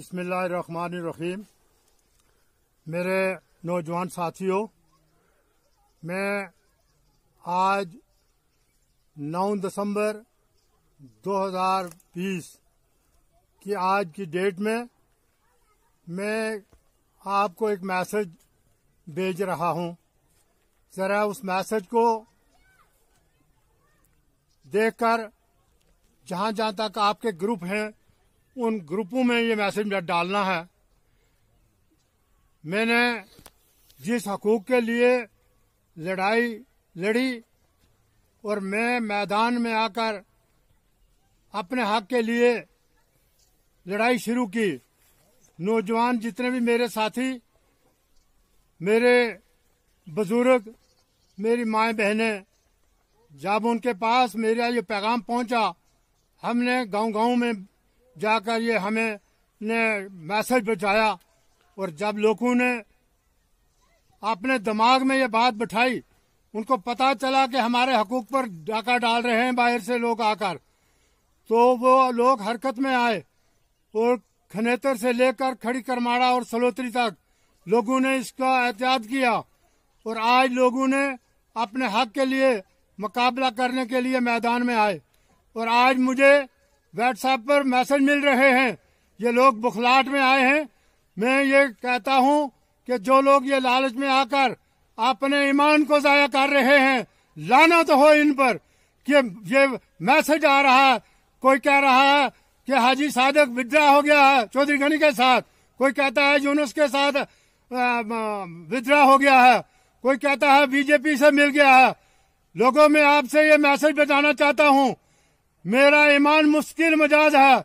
बिसमीम मेरे नौजवान साथियों मैं आज 9 दिसंबर 2020 की आज की डेट में मैं आपको एक मैसेज भेज रहा हूं ज़रा उस मैसेज को देखकर जहां जहां तक आपके ग्रुप हैं उन ग्रुपों में ये मैसेज डालना है मैंने जिस हकूक के लिए लड़ाई लड़ी और मैं मैदान में आकर अपने हक के लिए लड़ाई शुरू की नौजवान जितने भी मेरे साथी मेरे बुजुर्ग मेरी माए बहनें जब उनके पास मेरा ये पैगाम पहुंचा हमने गांव गांव में जाकर ये हमें ने मैसेज बचाया और जब लोगों ने अपने दिमाग में ये बात बिठाई उनको पता चला कि हमारे हकूक पर डाका डाल रहे हैं बाहर से लोग आकर तो वो लोग हरकत में आए और खनेतर से लेकर खड़ी करमाड़ा और सलोत्री तक लोगों ने इसका एहतियात किया और आज लोगों ने अपने हक के लिए मुकाबला करने के लिए मैदान में आए और आज मुझे व्हाट्सएप पर मैसेज मिल रहे हैं ये लोग बुखलाट में आए हैं मैं ये कहता हूँ कि जो लोग ये लालच में आकर अपने ईमान को जाया कर रहे हैं लाना तो हो इन पर कि ये मैसेज आ रहा है कोई कह रहा है कि हाजी सादक विद्रा हो गया है चौधरी गनी के साथ कोई कहता है यूनुस के साथ विद्रा हो गया है कोई कहता है बीजेपी से मिल गया है लोगों में आपसे ये मैसेज बताना चाहता हूँ मेरा ईमान मुश्किल मजाज है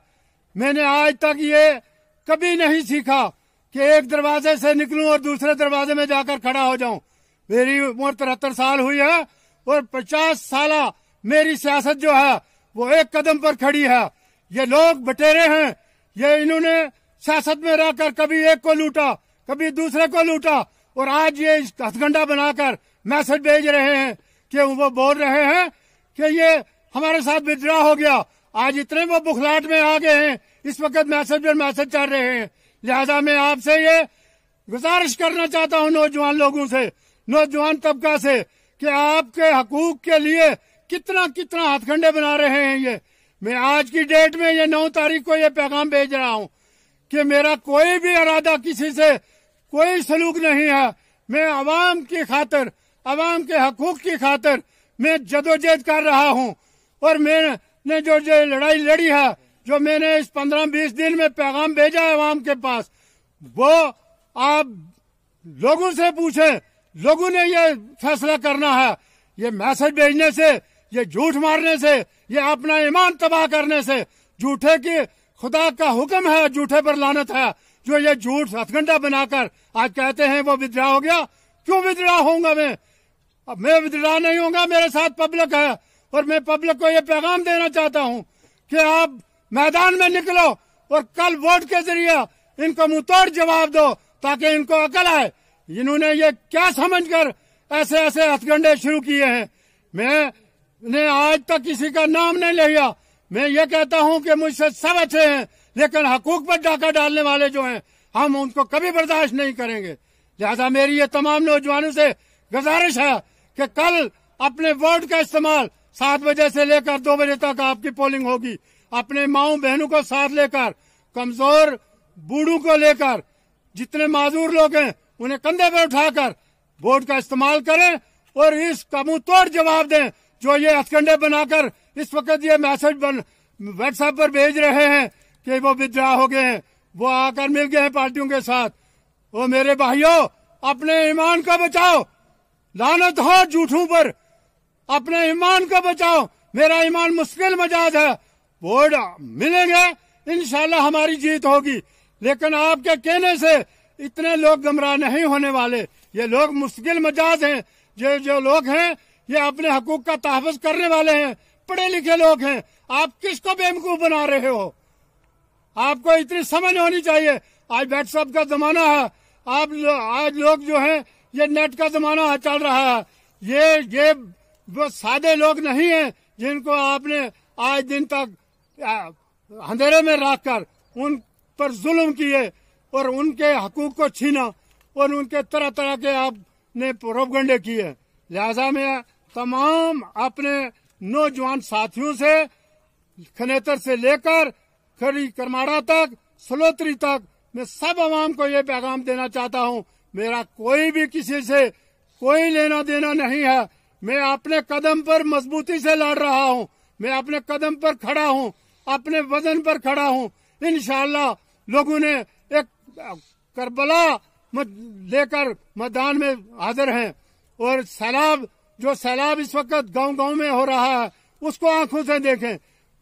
मैंने आज तक ये कभी नहीं सीखा कि एक दरवाजे से निकलूं और दूसरे दरवाजे में जाकर खड़ा हो जाऊं मेरी उम्र तिहत्तर साल हुई है और पचास साल मेरी सियासत जो है वो एक कदम पर खड़ी है ये लोग बटेरे हैं ये इन्होंने सियासत में रहकर कभी एक को लूटा कभी दूसरे को लूटा और आज ये हथगंडा बनाकर मैसेज भेज रहे हैं कि वो बोल रहे हैं कि ये हमारे साथ विद्रोह हो गया आज इतने वो बुखलाट में आ गए हैं इस वक्त मैसेज पर मैसेज चल रहे हैं लिहाजा मैं आपसे ये गुजारिश करना चाहता हूँ नौजवान लोगों से नौजवान तबका से कि आपके हकूक के लिए कितना कितना हथकंडे बना रहे हैं ये मैं आज की डेट में ये नौ तारीख को ये पैगाम भेज रहा हूँ कि मेरा कोई भी इरादा किसी से कोई सलूक नहीं है मैं आवाम की खातर आवाम के हकूक की खातर मैं जदोजहद कर रहा हूँ और मैंने जो जो लड़ाई लड़ी है जो मैंने इस पंद्रह बीस दिन में पैगाम भेजा है आवाम के पास वो आप लोगों से पूछे लोगों ने ये फैसला करना है ये मैसेज भेजने से ये झूठ मारने से ये अपना ईमान तबाह करने से झूठे की खुदा का हुक्म है झूठे पर लानत है जो ये झूठ हथगंडा बनाकर आज कहते हैं वो विद्रा हो गया क्यों विद्रा होगा मैं अब मैं विद्रा नहीं होगा मेरे साथ पब्लिक है और मैं पब्लिक को ये पैगाम देना चाहता हूँ कि आप मैदान में निकलो और कल वोट के जरिए इनको मुंह जवाब दो ताकि इनको अकल आए इन्होंने ये क्या समझकर ऐसे ऐसे हथगंडे शुरू किए हैं मैं ने आज तक किसी का नाम नहीं लिया मैं ये कहता हूँ कि मुझसे सब अच्छे हैं लेकिन हकूक पर डाका डालने वाले जो हैं हम उनको कभी बर्दाश्त नहीं करेंगे लिहाजा मेरी ये तमाम नौजवानों से गुजारिश है कि कल अपने वोट का इस्तेमाल सात बजे से लेकर दो बजे तक आपकी पोलिंग होगी अपने माओ बहनों को साथ लेकर कमजोर बूढ़ों को लेकर जितने माजूर लोग हैं उन्हें कंधे पर उठाकर वोट का इस्तेमाल करें और इस कमू तोड़ जवाब दें जो ये हथकंडे बनाकर इस वक्त ये मैसेज बन व्हाट्सएप पर भेज रहे हैं कि वो विद्रोह हो गए हैं वो आकर मिल गए हैं पार्टियों के साथ वो मेरे भाइयों अपने ईमान का बचाओ लानत हो झूठों पर अपने ईमान को बचाओ मेरा ईमान मुश्किल मजाज है वोट मिलेंगे इनशाला हमारी जीत होगी लेकिन आपके कहने से इतने लोग गमराह नहीं होने वाले ये लोग मुश्किल मजाज हैं जो जो लोग हैं ये अपने हकूक का तहफ़ करने वाले हैं पढ़े लिखे लोग हैं आप किसको बेवकूफ बना रहे हो आपको इतनी समझ होनी चाहिए आज व्हाट्सएप का जमाना है आप आज लोग जो हैं ये नेट का जमाना चल रहा है ये ये वो सादे लोग नहीं है जिनको आपने आज दिन तक अंधेरे में रखकर उन पर जुल्म किए और उनके हकूक को छीना और उनके तरह तरह के आपने प्रोपगंडे किए लिहाजा में तमाम अपने नौजवान साथियों से खनेतर से लेकर खड़ी करमाड़ा तक सलोत्री तक मैं सब आवाम को ये पैगाम देना चाहता हूँ मेरा कोई भी किसी से कोई लेना देना नहीं है मैं अपने कदम पर मजबूती से लड़ रहा हूँ मैं अपने कदम पर खड़ा हूँ अपने वजन पर खड़ा हूँ इन लोगों ने एक करबला लेकर मैदान में हाजिर हैं और सैलाब जो सैलाब इस वक्त गांव गांव में हो रहा है उसको आंखों से देखें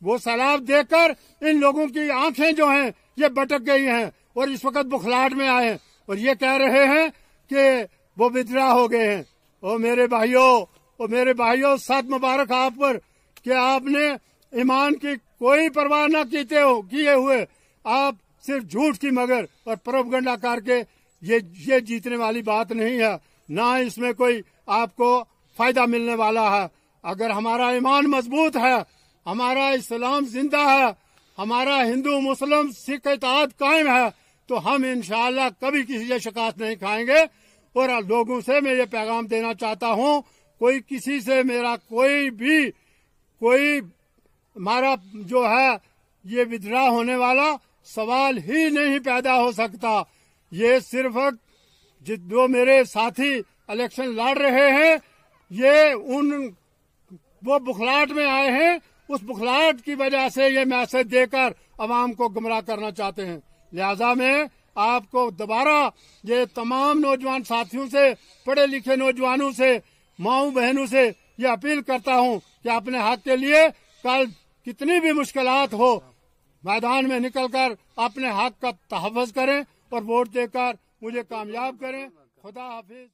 वो सैलाब देखकर इन लोगों की आंखें जो हैं ये भटक गई हैं और इस वक्त बुखलाट में आए और ये कह रहे हैं कि वो विद्रा हो गए हैं और मेरे भाइयों और मेरे भाइयों साथ मुबारक आप पर कि आपने ईमान की कोई परवाह न कीते हो किए हुए आप सिर्फ झूठ की मगर और गंडा करके ये ये जीतने वाली बात नहीं है ना इसमें कोई आपको फायदा मिलने वाला है अगर हमारा ईमान मजबूत है हमारा इस्लाम जिंदा है हमारा हिंदू मुस्लिम सिख इतिहाद कायम है तो हम इनशाला कभी किसी से शिकायत नहीं खाएंगे और लोगों से मैं ये पैगाम देना चाहता हूँ कोई किसी से मेरा कोई भी कोई हमारा जो है ये विद्रोह होने वाला सवाल ही नहीं पैदा हो सकता ये सिर्फ जो मेरे साथी इलेक्शन लड़ रहे हैं ये उन वो बुखलाट में आए हैं उस बुखलाट की वजह से ये मैसेज देकर अवाम को गुमराह करना चाहते हैं लिहाजा में आपको दोबारा ये तमाम नौजवान साथियों से पढ़े लिखे नौजवानों से माओ बहनों से ये अपील करता हूँ कि अपने हक के लिए कल कितनी भी मुश्किल हो मैदान में निकलकर अपने हक का तहफ़ करें और वोट देकर मुझे कामयाब करें खुदा हाफिज